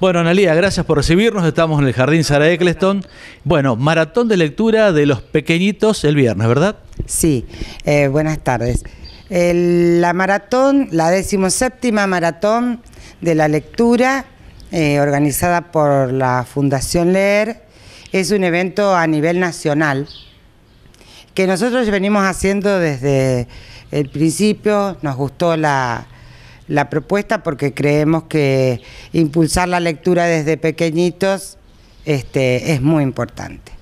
Bueno, Analía, gracias por recibirnos. Estamos en el Jardín Sara Eccleston. Bueno, maratón de lectura de los pequeñitos el viernes, ¿verdad? Sí, eh, buenas tardes. la maratón, la decimoséptima maratón de la lectura, eh, organizada por la Fundación Leer, es un evento a nivel nacional que nosotros venimos haciendo desde el principio. Nos gustó la, la propuesta porque creemos que impulsar la lectura desde pequeñitos este, es muy importante.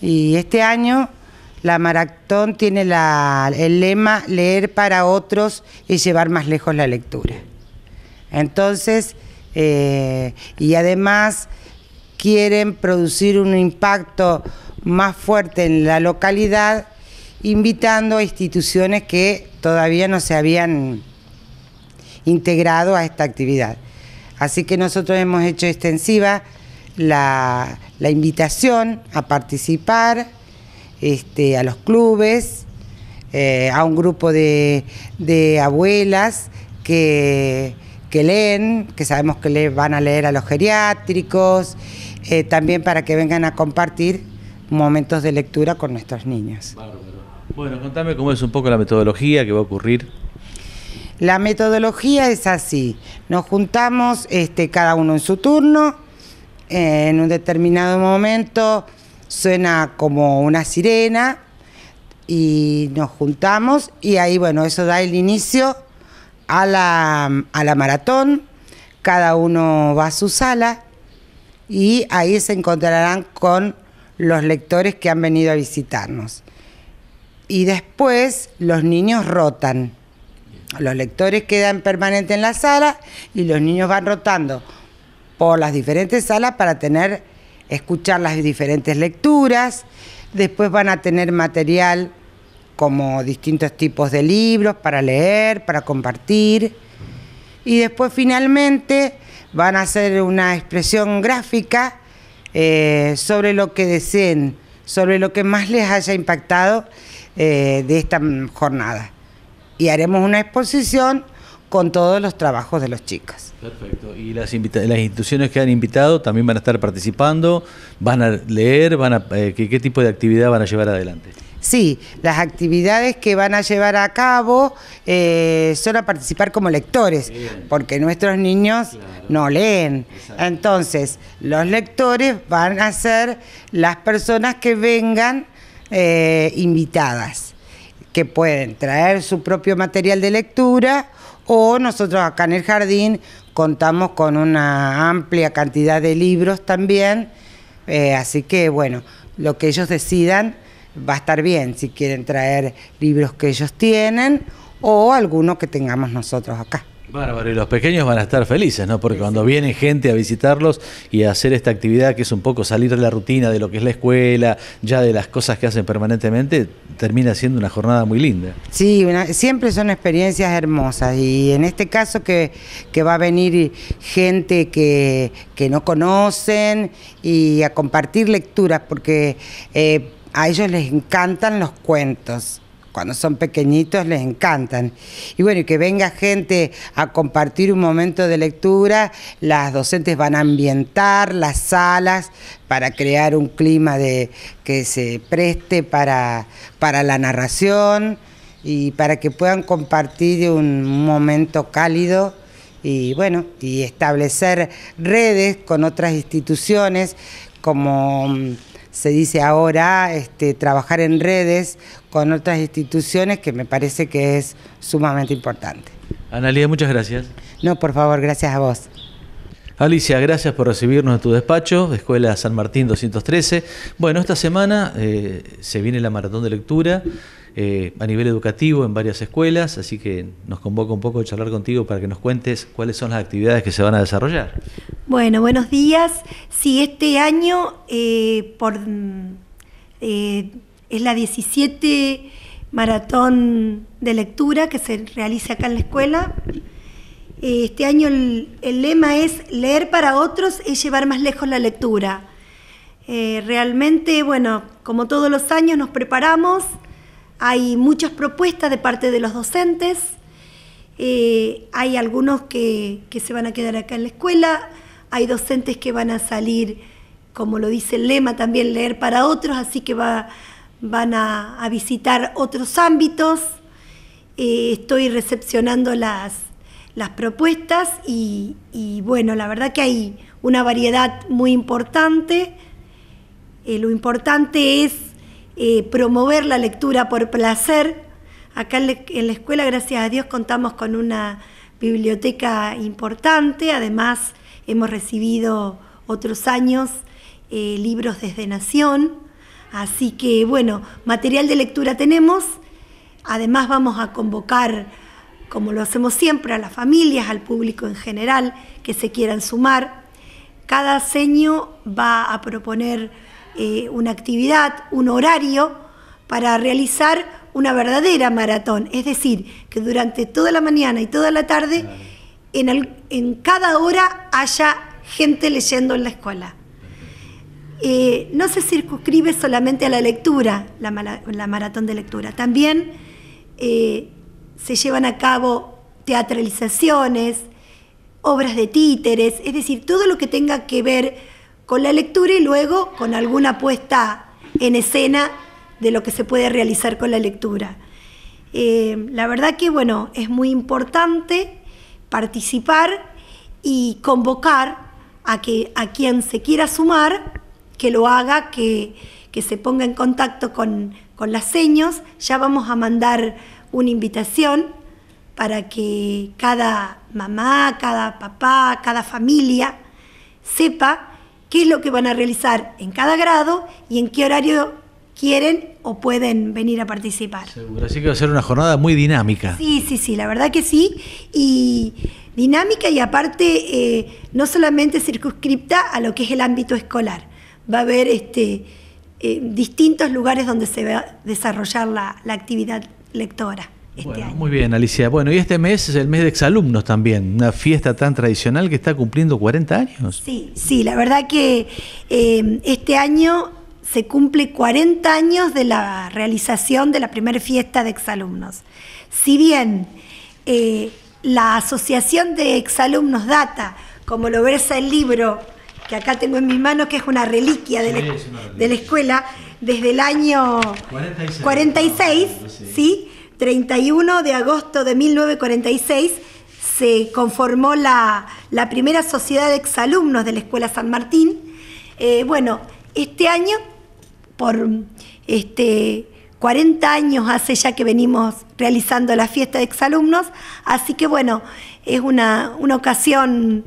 Y este año la maratón tiene el lema leer para otros y llevar más lejos la lectura. Entonces, eh, y además quieren producir un impacto más fuerte en la localidad, invitando a instituciones que todavía no se habían integrado a esta actividad. Así que nosotros hemos hecho extensiva la, invitación a participar este, a los clubes, eh, a un grupo de, abuelas que, que, leen, que sabemos que van a leer a los geriátricos, eh, también para que vengan a compartir momentos de lectura con nuestros niños. Bueno, contame cómo es un poco la metodología que va a ocurrir la metodología es así, nos juntamos este, cada uno en su turno, eh, en un determinado momento suena como una sirena y nos juntamos y ahí, bueno, eso da el inicio a la, a la maratón, cada uno va a su sala y ahí se encontrarán con los lectores que han venido a visitarnos. Y después los niños rotan. Los lectores quedan permanentes en la sala y los niños van rotando por las diferentes salas para tener, escuchar las diferentes lecturas. Después van a tener material como distintos tipos de libros para leer, para compartir. Y después finalmente van a hacer una expresión gráfica eh, sobre lo que deseen, sobre lo que más les haya impactado eh, de esta jornada y haremos una exposición con todos los trabajos de los chicas. Perfecto. ¿Y las, las instituciones que han invitado también van a estar participando? ¿Van a leer? Van a, eh, ¿qué, tipo de actividad van a llevar adelante? Sí, las actividades que van a llevar a cabo eh, son a participar como lectores, porque nuestros niños no leen. Entonces, los lectores van a ser las personas que vengan eh, invitadas que pueden traer su propio material de lectura o nosotros acá en el jardín contamos con una amplia cantidad de libros también, eh, así que bueno, lo que ellos decidan va a estar bien, si quieren traer libros que ellos tienen o algunos que tengamos nosotros acá. Bárbaro, y los pequeños van a estar felices, ¿no? Porque cuando viene gente a visitarlos y a hacer esta actividad que es un poco salir de la rutina de lo que es la escuela, ya de las cosas que hacen permanentemente, termina siendo una jornada muy linda. Sí, siempre son experiencias hermosas y en este caso que, va a venir gente que, no conocen y a compartir lecturas porque eh, a ellos les encantan los cuentos cuando son pequeñitos les encantan. Y bueno, y que venga gente a compartir un momento de lectura, las docentes van a ambientar las salas para crear un clima de que se preste para, para la narración y para que puedan compartir un momento cálido y bueno, y establecer redes con otras instituciones como mm, se dice ahora, este, trabajar en redes con otras instituciones que me parece que es sumamente importante. Analia, muchas gracias. No, por favor, gracias a vos. Alicia, gracias por recibirnos en tu despacho, Escuela San Martín 213. Bueno, esta semana eh, se viene la maratón de lectura. Eh, a nivel educativo en varias escuelas, así que nos convoca un poco a charlar contigo para que nos cuentes cuáles son las actividades que se van a desarrollar. Bueno, buenos días. Sí, este año eh, eh, es la 17 maratón de lectura que se realiza acá en la escuela. Este año el, lema es leer para otros es llevar más lejos la lectura. realmente, bueno, como todos los años nos preparamos hay muchas propuestas de parte de los docentes, eh, hay algunos que, se van a quedar acá en la escuela, hay docentes que van a salir, como lo dice el lema, también leer para otros, así que va, van a, visitar otros ámbitos. Eh, estoy recepcionando las, las propuestas y, bueno, la verdad que hay una variedad muy importante. Eh, lo importante es eh, promover la lectura por placer. Acá en, la escuela, gracias a Dios, contamos con una biblioteca importante, además hemos recibido otros años eh, libros desde Nación, así que bueno, material de lectura tenemos, además vamos a convocar, como lo hacemos siempre, a las familias, al público en general que se quieran sumar. Cada seño va a proponer eh, una actividad, un horario para realizar una verdadera maratón. Es decir, que durante toda la mañana y toda la tarde, en, cada hora haya gente leyendo en la escuela. Eh, no se circunscribe solamente a la lectura, la, maratón de lectura. También eh, se llevan a cabo teatralizaciones, obras de títeres, es decir, todo lo que tenga que ver con la lectura y luego con alguna puesta en escena de lo que se puede realizar con la lectura. Eh, la verdad que bueno, es muy importante participar y convocar a, que, a quien se quiera sumar, que lo haga, que, se ponga en contacto con, con las seños. Ya vamos a mandar una invitación para que cada mamá, cada papá, cada familia sepa qué es lo que van a realizar en cada grado y en qué horario quieren o pueden venir a participar. Seguro, así que va a ser una jornada muy dinámica. Sí, sí, sí, la verdad que sí. Y dinámica y aparte eh, no solamente circunscripta a lo que es el ámbito escolar. Va a haber este, eh, distintos lugares donde se va a desarrollar la actividad lectora. Este muy bien, Alicia. Bueno, y este mes es el mes de exalumnos también, una fiesta tan tradicional que está cumpliendo 40 años. Sí, sí, la verdad que eh, este año se cumple 40 años de la realización de la primera fiesta de exalumnos. Si bien eh, la asociación de exalumnos data, como lo en el libro que acá tengo en mis manos, que es una reliquia, de, la, escuela, desde el año 46 ah, ¿sí? 31 de agosto de 1946 se conformó la, primera sociedad de exalumnos de la Escuela San Martín. Eh, bueno, este año, por este, 40 años hace ya que venimos realizando la fiesta de exalumnos, así que bueno, es una, ocasión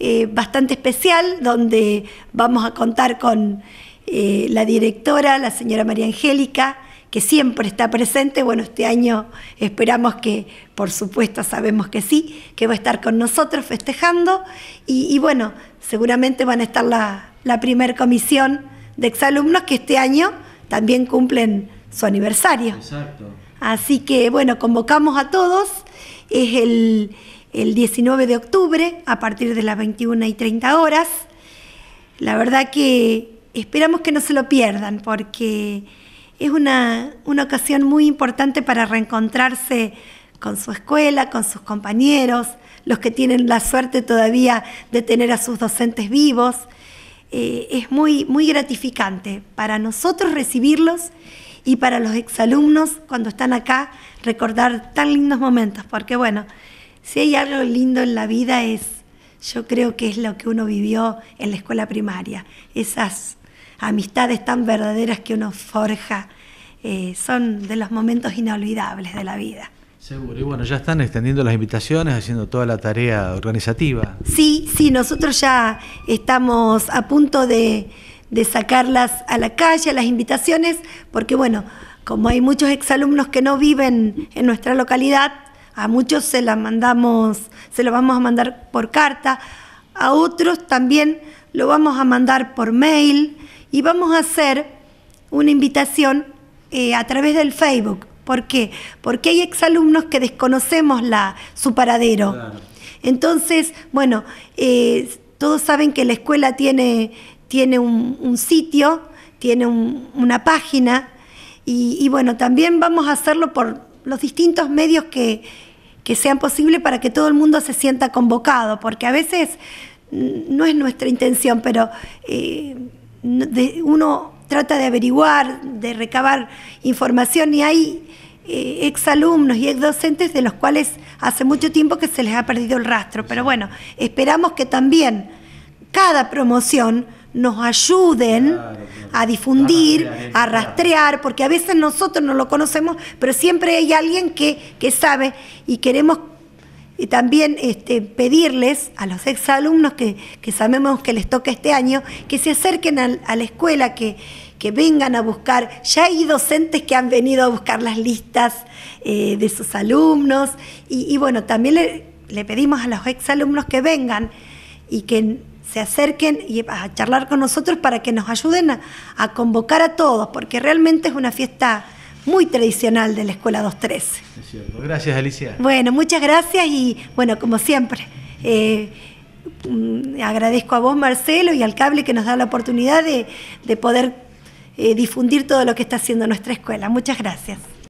eh, bastante especial donde vamos a contar con eh, la directora, la señora María Angélica, que siempre está presente. Bueno, este año esperamos que, por supuesto, sabemos que sí, que va a estar con nosotros festejando. Y, bueno, seguramente van a estar la, la primer comisión de exalumnos que este año también cumplen su aniversario. Exacto. Así que bueno, convocamos a todos. Es el, el 19 de octubre a partir de las 21 y 30 horas. La verdad que esperamos que no se lo pierdan porque es una, ocasión muy importante para reencontrarse con su escuela, con sus compañeros, los que tienen la suerte todavía de tener a sus docentes vivos. Eh, es muy, muy gratificante para nosotros recibirlos y para los exalumnos cuando están acá recordar tan lindos momentos, porque bueno, si hay algo lindo en la vida es, yo creo que es lo que uno vivió en la escuela primaria, esas amistades tan verdaderas que uno forja, eh, son de los momentos inolvidables de la vida. Seguro, y bueno, ya están extendiendo las invitaciones, haciendo toda la tarea organizativa. Sí, sí, nosotros ya estamos a punto de, sacarlas a la calle, las invitaciones, porque bueno, como hay muchos exalumnos que no viven en nuestra localidad, a muchos se las mandamos, se lo vamos a mandar por carta, a otros también lo vamos a mandar por mail, y vamos a hacer una invitación eh, a través del Facebook. ¿Por qué? Porque hay exalumnos que desconocemos la, su paradero. Entonces, bueno, eh, todos saben que la escuela tiene, tiene un, sitio, tiene una página, y, bueno, también vamos a hacerlo por los distintos medios que, sean posibles para que todo el mundo se sienta convocado, porque a veces no es nuestra intención, pero... Eh, uno trata de averiguar, de recabar información y hay eh, exalumnos y exdocentes de los cuales hace mucho tiempo que se les ha perdido el rastro. Pero bueno, esperamos que también cada promoción nos ayuden a difundir, a eh, rastrear, porque a veces nosotros no lo conocemos, pero siempre hay alguien que, que sabe y queremos y también este, pedirles a los exalumnos que, que sabemos que les toca este año, que se acerquen a, la escuela, que, que, vengan a buscar. Ya hay docentes que han venido a buscar las listas eh, de sus alumnos y, bueno, también le, pedimos a los exalumnos que vengan y que se acerquen y a charlar con nosotros para que nos ayuden a convocar a todos, porque realmente es una fiesta muy tradicional de la Escuela 213. Es cierto. Gracias, Alicia. Bueno, muchas gracias y, bueno, como siempre, eh, mm, agradezco a vos, Marcelo, y al cable que nos da la oportunidad de, poder eh, difundir todo lo que está haciendo nuestra escuela. Muchas gracias.